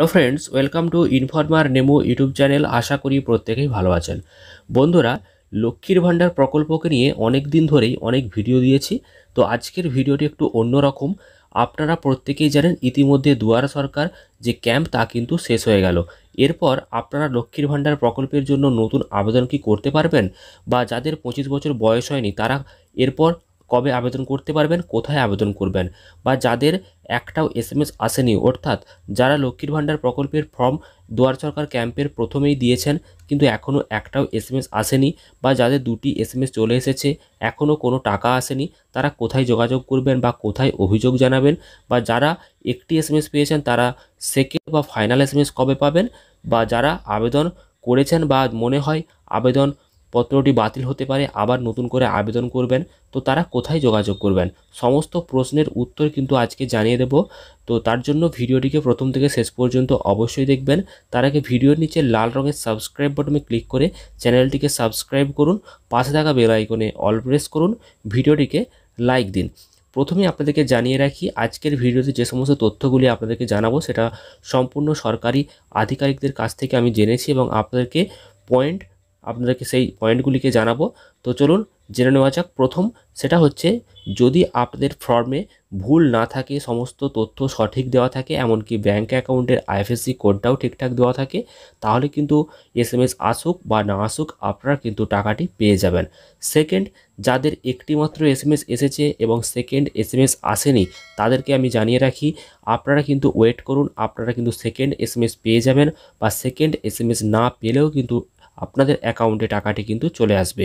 hello friends welcome to Informer Nemo YouTube channel আশা করি প্রত্যেকেই ভালো আছেন বন্ধুরা লক্ষ্মীর ভাণ্ডার প্রকল্পকে নিয়ে অনেক দিন ধরেই অনেক ভিডিও দিয়েছি তো আজকের ভিডিওটি একটু অন্যরকম আপনারা প্রত্যেকেই জানেন ইতিমধ্যে দুয়ারা সরকার যে ক্যাম্প তা কিন্তু শেষ হয়ে গেল এরপর আপনারা লক্ষ্মীর ভাণ্ডার প্রকল্পের জন্য নতুন আবেদন কি করতে পারবেন বা যাদের পঁচিশ বছর বয়স হয়নি তারা এরপর কবে আবেদন করতে পারবেন কোথায় আবেদন করবেন বা যাদের একটাও এস এম আসেনি অর্থাৎ যারা লক্ষ্মীর ভাণ্ডার প্রকল্পের ফর্ম দুয়ার সরকার ক্যাম্পের প্রথমেই দিয়েছেন কিন্তু এখনও একটাও এস এম আসেনি বা যাদের দুটি এস চলে এসেছে এখনও কোনো টাকা আসেনি তারা কোথায় যোগাযোগ করবেন বা কোথায় অভিযোগ জানাবেন বা যারা একটি এস পেয়েছেন তারা সেকেন্ড বা ফাইনাল এস এস কবে পাবেন বা যারা আবেদন করেছেন বা মনে হয় আবেদন পত্রটি বাতিল হতে পারে আবার নতুন করে আবেদন করবেন তো তারা কোথায় যোগাযোগ করবেন সমস্ত প্রশ্নের উত্তর কিন্তু আজকে জানিয়ে দেব তো তার জন্য ভিডিওটিকে প্রথম থেকে শেষ পর্যন্ত অবশ্যই দেখবেন তার আগে ভিডিওর নিচে লাল রঙের সাবস্ক্রাইব বাটনে ক্লিক করে চ্যানেলটিকে সাবস্ক্রাইব করুন পাশে থাকা বেল আইকনে অল প্রেস করুন ভিডিওটিকে লাইক দিন প্রথমে আপনাদেরকে জানিয়ে রাখি আজকের ভিডিওতে যে সমস্ত তথ্যগুলি আপনাদেরকে জানাবো সেটা সম্পূর্ণ সরকারি আধিকারিকদের কাছ থেকে আমি জেনেছি এবং আপনাদেরকে পয়েন্ট আপনাদেরকে সেই পয়েন্টগুলিকে জানাবো তো চলুন জেনে নেওয়া যাক প্রথম সেটা হচ্ছে যদি আপনাদের ফর্মে ভুল না থাকে সমস্ত তথ্য সঠিক দেওয়া থাকে এমনকি ব্যাঙ্ক অ্যাকাউন্টের আইএফএসসি কোডটাও ঠিকঠাক দেওয়া থাকে তাহলে কিন্তু এসএমএস আসুক বা না আসুক আপনারা কিন্তু টাকাটি পেয়ে যাবেন সেকেন্ড যাদের একটিমাত্র এসএমএস এসেছে এবং সেকেন্ড এসএমএস আসেনি তাদেরকে আমি জানিয়ে রাখি আপনারা কিন্তু ওয়েট করুন আপনারা কিন্তু সেকেন্ড এসএমএস পেয়ে যাবেন বা সেকেন্ড এসএমএস না পেলেও কিন্তু আপনাদের অ্যাকাউন্টে টাকাটি কিন্তু চলে আসবে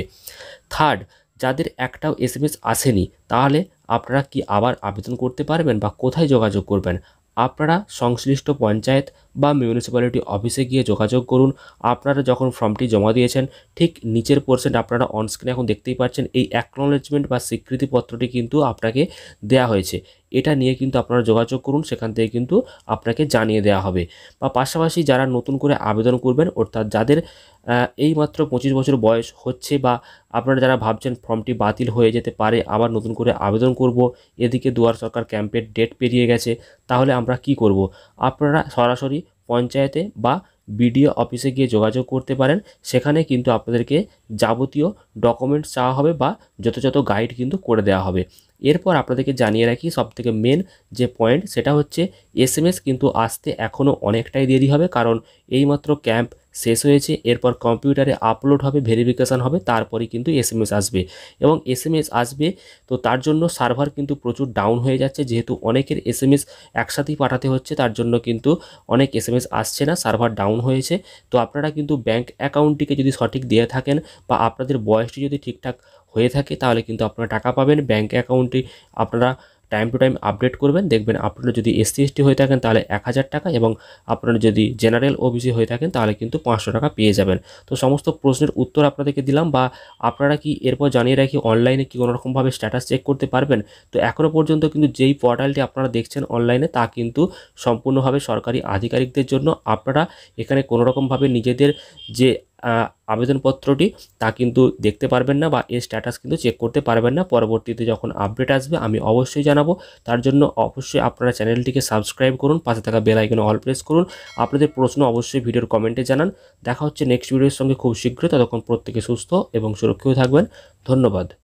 থার্ড যাদের একটাও এস এম আসেনি তাহলে আপনারা কি আবার আবেদন করতে পারবেন বা কোথায় যোগাযোগ করবেন আপনারা সংশ্লিষ্ট পঞ্চায়েত বা মিউনিসিপ্যালিটি অফিসে গিয়ে যোগাযোগ করুন আপনারা যখন ফর্মটি জমা দিয়েছেন ঠিক নিচের পোর্শনটা আপনারা অনস্ক্রিনে এখন দেখতেই পাচ্ছেন এই অ্যাকনোলেজমেন্ট বা স্বীকৃতিপত্রটি কিন্তু আপনাকে দেয়া হয়েছে এটা নিয়ে কিন্তু আপনারা যোগাযোগ করুন সেখান থেকে কিন্তু আপনাকে জানিয়ে দেওয়া হবে বা পাশাপাশি যারা নতুন করে আবেদন করবেন অর্থাৎ যাদের এই মাত্র পঁচিশ বছর বয়স হচ্ছে বা আপনারা যারা ভাবছেন ফর্মটি বাতিল হয়ে যেতে পারে আবার নতুন করে আবেদন করব এদিকে দুয়ার সরকার ক্যাম্পের ডেট পেরিয়ে গেছে তাহলে আমরা কি করব আপনারা সরাসরি পঞ্চায়েতে বা বিডিও অফিসে গিয়ে যোগাযোগ করতে পারেন সেখানে কিন্তু আপনাদেরকে যাবতীয় ডকুমেন্টস চাওয়া হবে বা যথাযথ গাইড কিন্তু করে দেওয়া হবে এরপর আপনাদেরকে জানিয়ে রাখি সবথেকে মেন যে পয়েন্ট সেটা হচ্ছে এসএমএস কিন্তু আসতে এখনও অনেকটাই দেরি হবে কারণ এইমাত্র ক্যাম্প শেষ হয়েছে এরপর কম্পিউটারে আপলোড হবে ভেরিফিকেশান হবে তারপরে কিন্তু এসএমএস আসবে এবং এসএমএস আসবে তো তার জন্য সার্ভার কিন্তু প্রচুর ডাউন হয়ে যাচ্ছে যেহেতু অনেকের এসএমএস একসাথেই পাঠাতে হচ্ছে তার জন্য কিন্তু অনেক এস আসছে না সার্ভার ডাউন হয়েছে তো আপনারা কিন্তু ব্যাঙ্ক অ্যাকাউন্টটিকে যদি সঠিক দিয়ে থাকেন বা আপনাদের বয়সটি যদি ঠিকঠাক হয়ে থাকে তাহলে কিন্তু আপনারা টাকা পাবেন ব্যাঙ্ক অ্যাকাউন্টটি আপনারা টাইম টু টাইম আপডেট করবেন দেখবেন আপনারা যদি এসসি এসটি হয়ে থাকেন তাহলে এক হাজার টাকা এবং আপনারা যদি জেনারেল ওবিসি হয়ে থাকেন তাহলে কিন্তু পাঁচশো টাকা পেয়ে যাবেন তো সমস্ত প্রশ্নের উত্তর আপনাদেরকে দিলাম বা আপনারা কি এরপর জানিয়ে রাখি অনলাইনে কি কোনোরকমভাবে স্ট্যাটাস চেক করতে পারবেন তো এখনও পর্যন্ত কিন্তু যেই পোর্টালটি আপনারা দেখছেন অনলাইনে তা কিন্তু সম্পূর্ণভাবে সরকারি আধিকারিকদের জন্য আপনারা এখানে কোনোরকমভাবে নিজেদের যে আবেদনপত্রটি তা কিন্তু দেখতে পারবেন না বা এর স্ট্যাটাস কিন্তু চেক করতে পারবেন না পরবর্তীতে যখন আপডেট আসবে আমি অবশ্যই জানাবো তার জন্য অবশ্যই আপনারা চ্যানেলটিকে সাবস্ক্রাইব করুন পাশে থাকা বেল অল প্রেস করুন আপনাদের প্রশ্ন অবশ্যই ভিডিওর কমেন্টে জানান দেখা হচ্ছে নেক্সট ভিডিওর সঙ্গে খুব শীঘ্রই ততক্ষণ প্রত্যেকে সুস্থ এবং সুরক্ষিত থাকবেন ধন্যবাদ